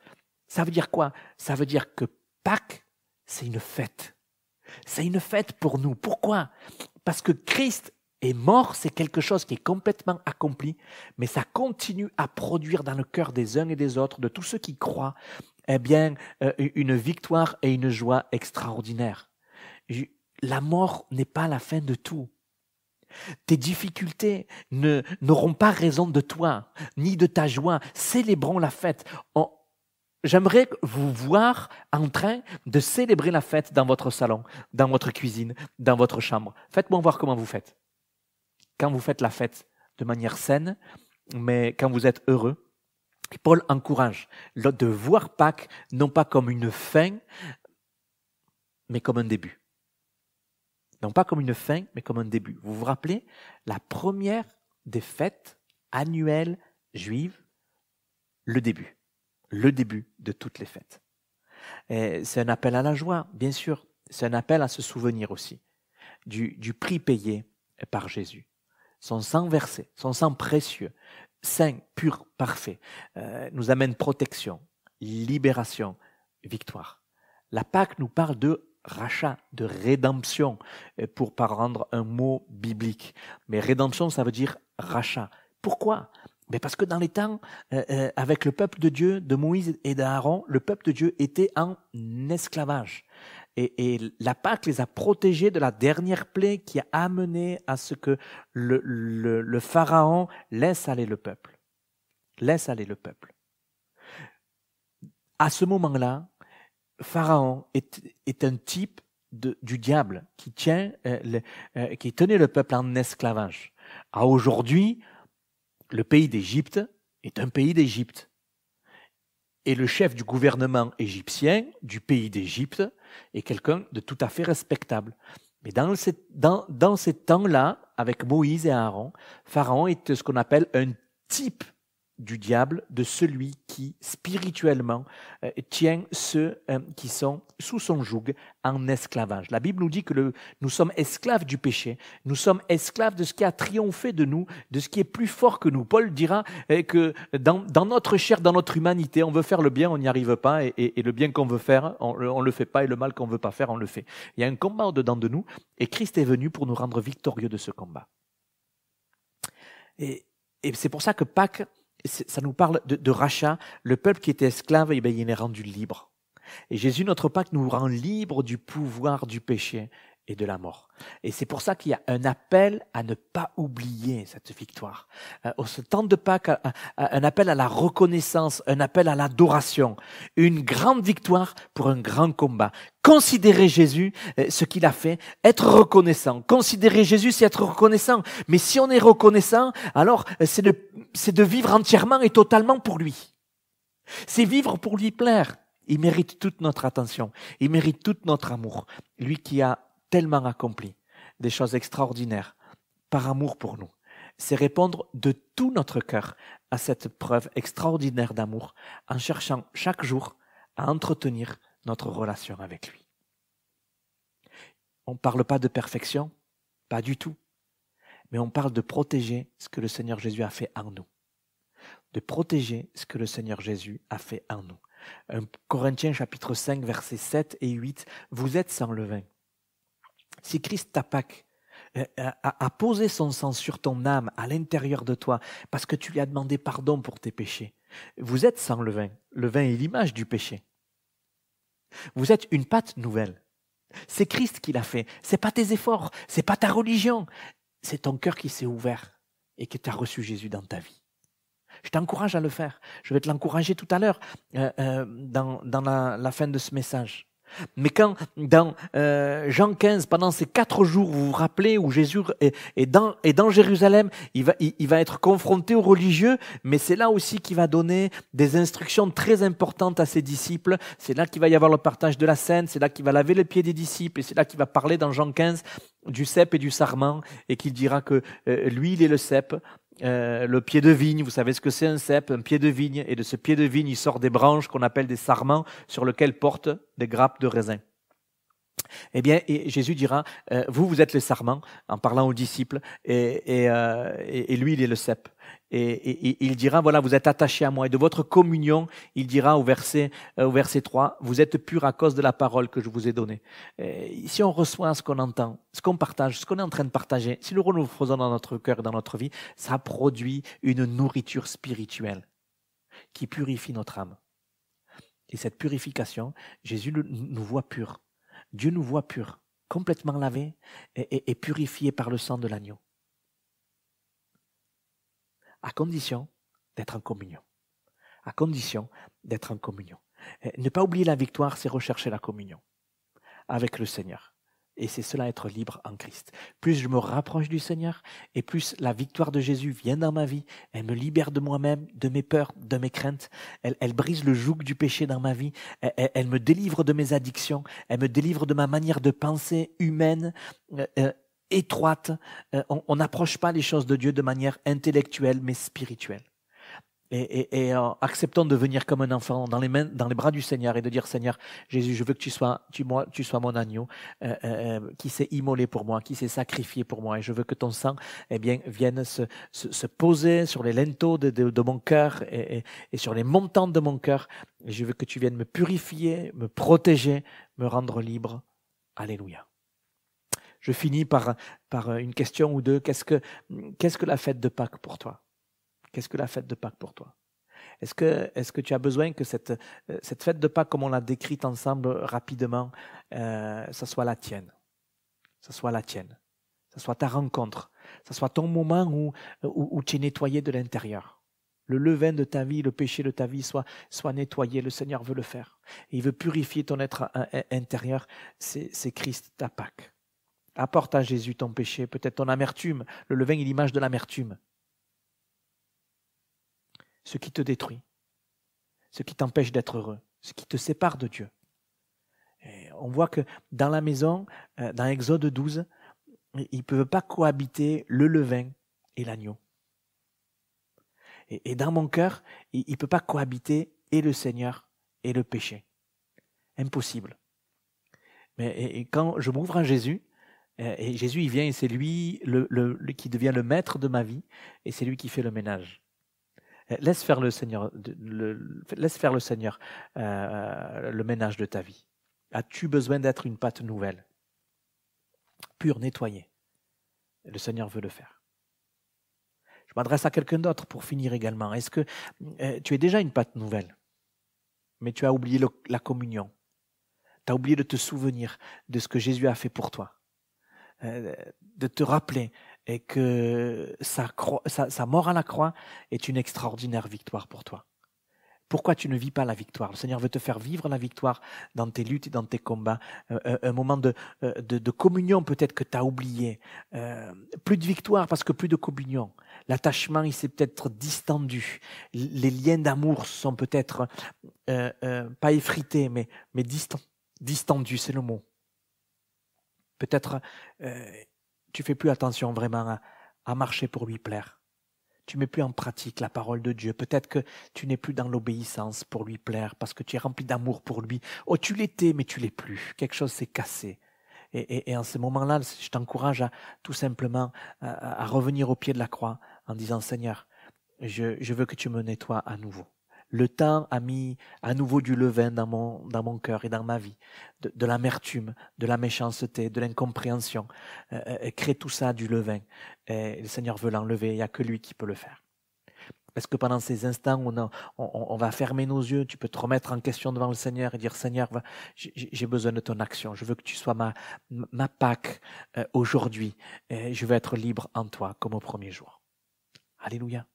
Ça veut dire quoi Ça veut dire que Pâques, c'est une fête. C'est une fête pour nous. Pourquoi Parce que Christ et mort, c'est quelque chose qui est complètement accompli, mais ça continue à produire dans le cœur des uns et des autres, de tous ceux qui croient, eh bien, euh, une victoire et une joie extraordinaires. La mort n'est pas la fin de tout. Tes difficultés n'auront pas raison de toi, ni de ta joie. Célébrons la fête. J'aimerais vous voir en train de célébrer la fête dans votre salon, dans votre cuisine, dans votre chambre. Faites-moi voir comment vous faites quand vous faites la fête de manière saine, mais quand vous êtes heureux. Paul encourage de voir Pâques non pas comme une fin, mais comme un début. Non pas comme une fin, mais comme un début. Vous vous rappelez, la première des fêtes annuelles juives, le début. Le début de toutes les fêtes. C'est un appel à la joie, bien sûr. C'est un appel à se souvenir aussi du, du prix payé par Jésus son sang versé, son sang précieux, saint, pur, parfait, euh, nous amène protection, libération, victoire. La Pâque nous parle de rachat, de rédemption, euh, pour rendre un mot biblique. Mais rédemption, ça veut dire rachat. Pourquoi mais parce que dans les temps, euh, avec le peuple de Dieu, de Moïse et d'Aaron, le peuple de Dieu était en esclavage. Et, la Pâque les a protégés de la dernière plaie qui a amené à ce que le, le, Pharaon laisse aller le peuple. Laisse aller le peuple. À ce moment-là, Pharaon est, est un type de, du diable qui, tient, euh, euh, qui tenait le peuple en esclavage. À aujourd'hui, le pays d'Égypte est un pays d'Égypte. Et le chef du gouvernement égyptien du pays d'Égypte et quelqu'un de tout à fait respectable. Mais dans, ces temps-là, avec Moïse et Aaron, Pharaon est ce qu'on appelle un type du diable, de celui qui spirituellement euh, tient ceux euh, qui sont sous son joug en esclavage. La Bible nous dit que le, nous sommes esclaves du péché, nous sommes esclaves de ce qui a triomphé de nous, de ce qui est plus fort que nous. Paul dira euh, que dans, dans, notre chair, dans notre humanité, on veut faire le bien, on n'y arrive pas, et, le bien qu'on veut faire, on, ne le fait pas, et le mal qu'on veut pas faire, on le fait. Il y a un combat au-dedans de nous, et Christ est venu pour nous rendre victorieux de ce combat. Et, et c'est pour ça que Pâques ça nous parle de, rachat. Le peuple qui était esclave, eh ben, il est rendu libre. Et Jésus, notre Pâque, nous rend libre du pouvoir du péché et de la mort. Et c'est pour ça qu'il y a un appel à ne pas oublier cette victoire. Au euh, se temps de pas un appel à la reconnaissance, un appel à l'adoration, une grande victoire pour un grand combat. Considérer Jésus, euh, ce qu'il a fait, être reconnaissant. Considérer Jésus, c'est être reconnaissant. Mais si on est reconnaissant, alors euh, c'est de, c'est de vivre entièrement et totalement pour lui. C'est vivre pour lui plaire. Il mérite toute notre attention, il mérite tout notre amour. Lui qui a tellement accompli des choses extraordinaires par amour pour nous. C'est répondre de tout notre cœur à cette preuve extraordinaire d'amour en cherchant chaque jour à entretenir notre relation avec lui. On ne parle pas de perfection, pas du tout, mais on parle de protéger ce que le Seigneur Jésus a fait en nous. De protéger ce que le Seigneur Jésus a fait en nous. Corinthiens chapitre 5 versets 7 et 8, vous êtes sans levain si Christ t'a euh, a, posé son sang sur ton âme, à l'intérieur de toi, parce que tu lui as demandé pardon pour tes péchés. Vous êtes sans le vin. Le vin est l'image du péché. Vous êtes une pâte nouvelle. C'est Christ qui l'a fait. C'est pas tes efforts, c'est pas ta religion. C'est ton cœur qui s'est ouvert et qui t'a reçu Jésus dans ta vie. Je t'encourage à le faire. Je vais te l'encourager tout à l'heure euh, euh, dans, la fin de ce message. Mais quand dans euh, Jean 15, pendant ces quatre jours, vous vous rappelez où Jésus est, dans, dans, Jérusalem, il va, être confronté aux religieux, mais c'est là aussi qu'il va donner des instructions très importantes à ses disciples. C'est là qu'il va y avoir le partage de la scène, c'est là qu'il va laver les pieds des disciples, et c'est là qu'il va parler dans Jean 15 du cep et du sarment, et qu'il dira que euh, lui, il est le cep, euh, le pied de vigne, vous savez ce que c'est un cep, un pied de vigne, et de ce pied de vigne, il sort des branches qu'on appelle des sarments, sur lesquels portent des grappes de raisin. Eh bien, Jésus dira, euh, vous, vous êtes le sarment, en parlant aux disciples, euh, et, lui, il est le cep. Et, il dira, voilà, vous êtes attachés à moi. Et de votre communion, il dira au verset, euh, au verset 3, vous êtes pur à cause de la parole que je vous ai donnée. si on reçoit ce qu'on entend, ce qu'on partage, ce qu'on est en train de partager, si nous le faisons dans notre cœur, dans notre vie, ça produit une nourriture spirituelle qui purifie notre âme. Et cette purification, Jésus nous voit purs. Dieu nous voit purs, complètement lavés et, purifiés par le sang de l'agneau. À condition d'être en communion. À condition d'être en communion. ne pas oublier la victoire, c'est rechercher la communion avec le Seigneur. Et c'est cela être libre en Christ. Plus je me rapproche du Seigneur et plus la victoire de Jésus vient dans ma vie. Elle me libère de moi-même, de mes peurs, de mes craintes. Elle, brise le joug du péché dans ma vie. Elle, me délivre de mes addictions. Elle me délivre de ma manière de penser humaine. Euh, euh, étroite, euh, on n'approche pas les choses de Dieu de manière intellectuelle mais spirituelle et, et, et euh, acceptons de venir comme un enfant dans les mains, dans les bras du Seigneur et de dire Seigneur Jésus, je veux que tu sois, tu, moi, tu sois mon agneau euh, euh, qui s'est immolé pour moi, qui s'est sacrifié pour moi, et je veux que ton sang, eh bien, vienne se, poser sur les linteaux de, mon cœur et, sur les montants de mon cœur. Et je veux que tu viennes me purifier, me protéger, me rendre libre. Alléluia. Je finis par par une question ou deux. Qu'est-ce que qu'est-ce que la fête de Pâques pour toi Qu'est-ce que la fête de Pâques pour toi est-ce que, que, tu as besoin que cette, euh, cette, fête de Pâques, comme on l'a décrite ensemble rapidement, soit la tienne Ça soit la tienne. Ça soit ta rencontre. Ça soit ton moment où, où, tu es nettoyé de l'intérieur. Le levain de ta vie, le péché de ta vie soit, soit nettoyé. Le Seigneur veut le faire. Il veut purifier ton être euh, euh, intérieur. C'est Christ ta Pâque. Apporte à Jésus ton péché, peut-être ton amertume. Le levain est l'image de l'amertume ce qui te détruit, ce qui t'empêche d'être heureux, ce qui te sépare de Dieu. on voit que dans la maison, euh, dans Exode 12, il ne peut pas cohabiter le levain et l'agneau. Et, dans mon cœur, il ne peut pas cohabiter et le Seigneur et le péché. Impossible. Mais quand je m'ouvre à Jésus, euh, et Jésus il vient et c'est lui qui devient le maître de ma vie, et c'est lui qui fait le ménage. Eh, laisse faire le Seigneur, le, laisse faire le, Seigneur euh, le ménage de ta vie. As-tu besoin d'être une pâte nouvelle, pure, nettoyée Le Seigneur veut le faire. Je m'adresse à quelqu'un d'autre pour finir également. Est-ce que euh, tu es déjà une pâte nouvelle, mais tu as oublié la communion Tu as oublié de te souvenir de ce que Jésus a fait pour toi, euh, de te rappeler et que sa, croix, sa, mort à la croix est une extraordinaire victoire pour toi. Pourquoi tu ne vis pas la victoire Le Seigneur veut te faire vivre la victoire dans tes luttes et dans tes combats. Euh, euh, un moment euh, de, de, communion peut-être que tu as oublié. plus de victoire parce que plus de communion. L'attachement, il s'est peut-être distendu. Les liens d'amour sont peut-être pas effrités, mais, mais distendus, c'est le mot. Peut-être tu fais plus attention vraiment à, marcher pour lui plaire. Tu mets plus en pratique la parole de Dieu. Peut-être que tu n'es plus dans l'obéissance pour lui plaire parce que tu es rempli d'amour pour lui. Oh, tu l'étais, mais tu l'es plus. Quelque chose s'est cassé. Et, en ce moment-là, je t'encourage à tout simplement à, revenir au pied de la croix en disant Seigneur, je, je veux que tu me nettoies à nouveau. Le temps a mis à nouveau du levain dans mon, dans mon cœur et dans ma vie, de, de l'amertume, de la méchanceté, de l'incompréhension. Euh, euh, euh crée tout ça du levain. Et le Seigneur veut l'enlever, il n'y a que lui qui peut le faire. Parce que pendant ces instants on, on, va fermer nos yeux, tu peux te remettre en question devant le Seigneur et dire Seigneur, j'ai besoin de ton action. Je veux que tu sois ma, ma Pâque euh, aujourd'hui. Je veux être libre en toi comme au premier jour. Alléluia.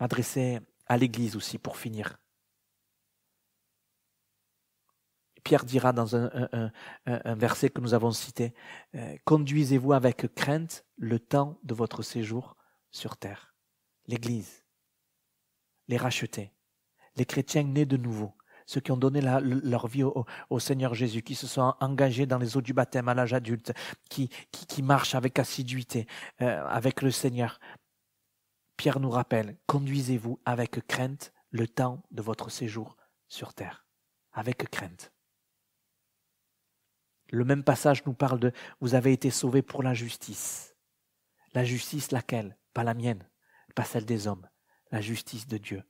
M'adresser à l'Église aussi, pour finir. Pierre dira dans un, verset que nous avons cité, euh, Conduisez-vous avec crainte le temps de votre séjour sur terre. L'Église, les rachetés, les chrétiens nés de nouveau, ceux qui ont donné leur vie au, Seigneur Jésus, qui se sont engagés dans les eaux du baptême à l'âge adulte, qui, qui, marchent avec assiduité euh, avec le Seigneur, Pierre nous rappelle, conduisez-vous avec crainte le temps de votre séjour sur terre. Avec crainte. Le même passage nous parle de vous avez été sauvés pour la justice. La justice laquelle Pas la mienne, pas celle des hommes, la justice de Dieu.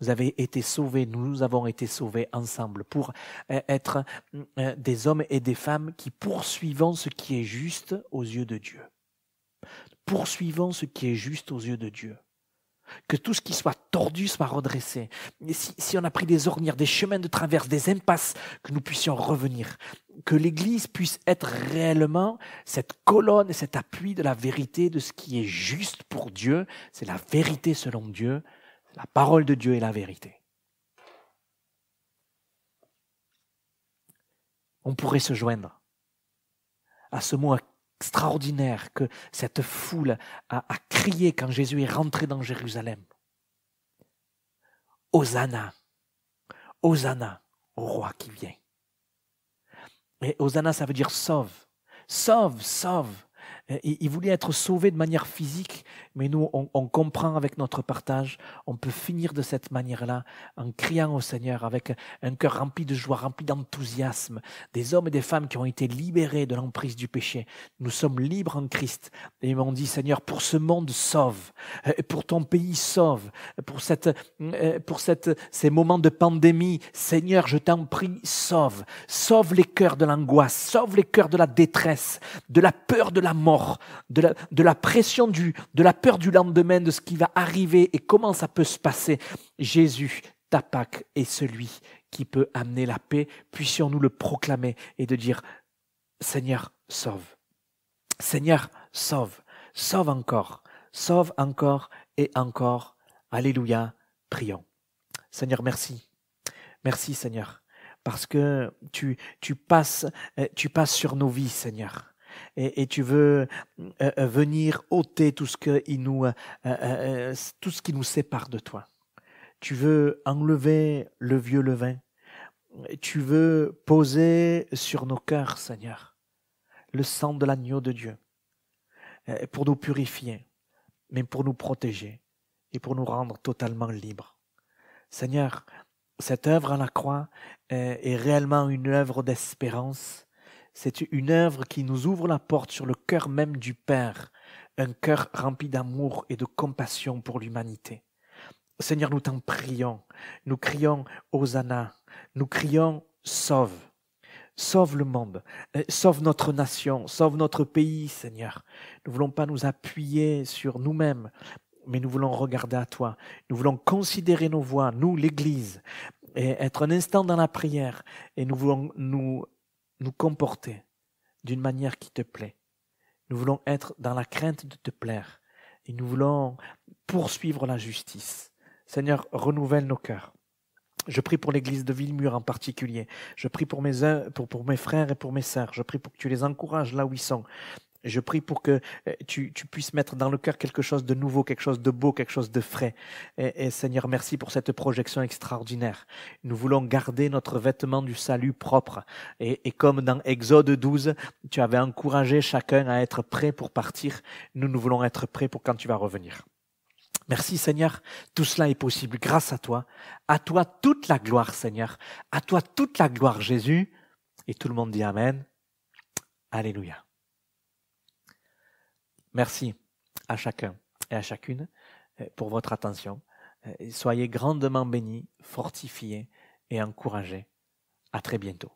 Vous avez été sauvés, nous, nous avons été sauvés ensemble pour euh, être euh, des hommes et des femmes qui poursuivons ce qui est juste aux yeux de Dieu poursuivant ce qui est juste aux yeux de Dieu. Que tout ce qui soit tordu soit redressé. si, si on a pris des ornières, des chemins de traverse, des impasses, que nous puissions revenir. Que l'Église puisse être réellement cette colonne et cet appui de la vérité, de ce qui est juste pour Dieu. C'est la vérité selon Dieu. La parole de Dieu est la vérité. on pourrait se joindre à ce mot extraordinaire que cette foule a, crié quand Jésus est rentré dans Jérusalem. Hosanna, Hosanna au roi qui vient. Et Hosanna, ça veut dire sauve, sauve, sauve. Euh, il voulait être sauvé de manière physique, mais nous, on, comprend avec notre partage, on peut finir de cette manière-là, en criant au Seigneur avec un cœur rempli de joie, rempli d'enthousiasme, des hommes et des femmes qui ont été libérés de l'emprise du péché. Nous sommes libres en Christ. Et on dit, Seigneur, pour ce monde, sauve. Euh, pour ton pays, sauve. Euh, pour, cette, pour cette, ces moments de pandémie, Seigneur, je t'en prie, sauve. Sauve les cœurs de l'angoisse, sauve les cœurs de la détresse, de la peur de la mort de la, de la pression, du, de la peur du lendemain, de ce qui va arriver et comment ça peut se passer. Jésus, ta Pâque, est celui qui peut amener la paix. Puissions-nous le proclamer et de dire, Seigneur, sauve. Seigneur, sauve. Sauve encore. Sauve encore et encore. Alléluia. Prions. Seigneur, merci. Merci, Seigneur, parce que tu, tu, passes, euh, tu passes sur nos vies, Seigneur et, tu veux euh, euh, venir ôter tout ce, nous, euh, tout ce qui nous sépare de toi. Tu veux enlever le vieux levain. Tu veux poser sur nos cœurs, Seigneur, le sang de l'agneau de Dieu pour nous purifier, mais pour nous protéger et pour nous rendre totalement libres. Seigneur, cette œuvre à la croix est, est réellement une œuvre d'espérance c'est une œuvre qui nous ouvre la porte sur le cœur même du Père, un cœur rempli d'amour et de compassion pour l'humanité. Seigneur, nous t'en prions, nous crions Hosanna, nous crions Sauve, sauve le monde, euh, sauve notre nation, sauve notre pays, Seigneur. Nous ne voulons pas nous appuyer sur nous-mêmes, mais nous voulons regarder à toi. Nous voulons considérer nos voix, nous, l'Église, et être un instant dans la prière, et nous voulons nous nous comporter d'une manière qui te plaît. Nous voulons être dans la crainte de te plaire et nous voulons poursuivre la justice. Seigneur, renouvelle nos cœurs. Je prie pour l'église de Villemur en particulier. Je prie pour mes, euh, pour mes frères et pour mes sœurs. Je prie pour que tu les encourages là où ils sont. Je prie pour que euh, tu, puisses mettre dans le cœur quelque chose de nouveau, quelque chose de beau, quelque chose de frais. Et, Seigneur, merci pour cette projection extraordinaire. Nous voulons garder notre vêtement du salut propre. Et, et comme dans Exode 12, tu avais encouragé chacun à être prêt pour partir, nous, nous voulons être prêts pour quand tu vas revenir. Merci Seigneur, tout cela est possible grâce à toi. À toi toute la gloire Seigneur. À toi toute la gloire Jésus. Et tout le monde dit Amen. Alléluia. Merci à chacun et à chacune euh, pour votre attention. Euh, soyez grandement bénis, fortifiés et encouragés. À très bientôt.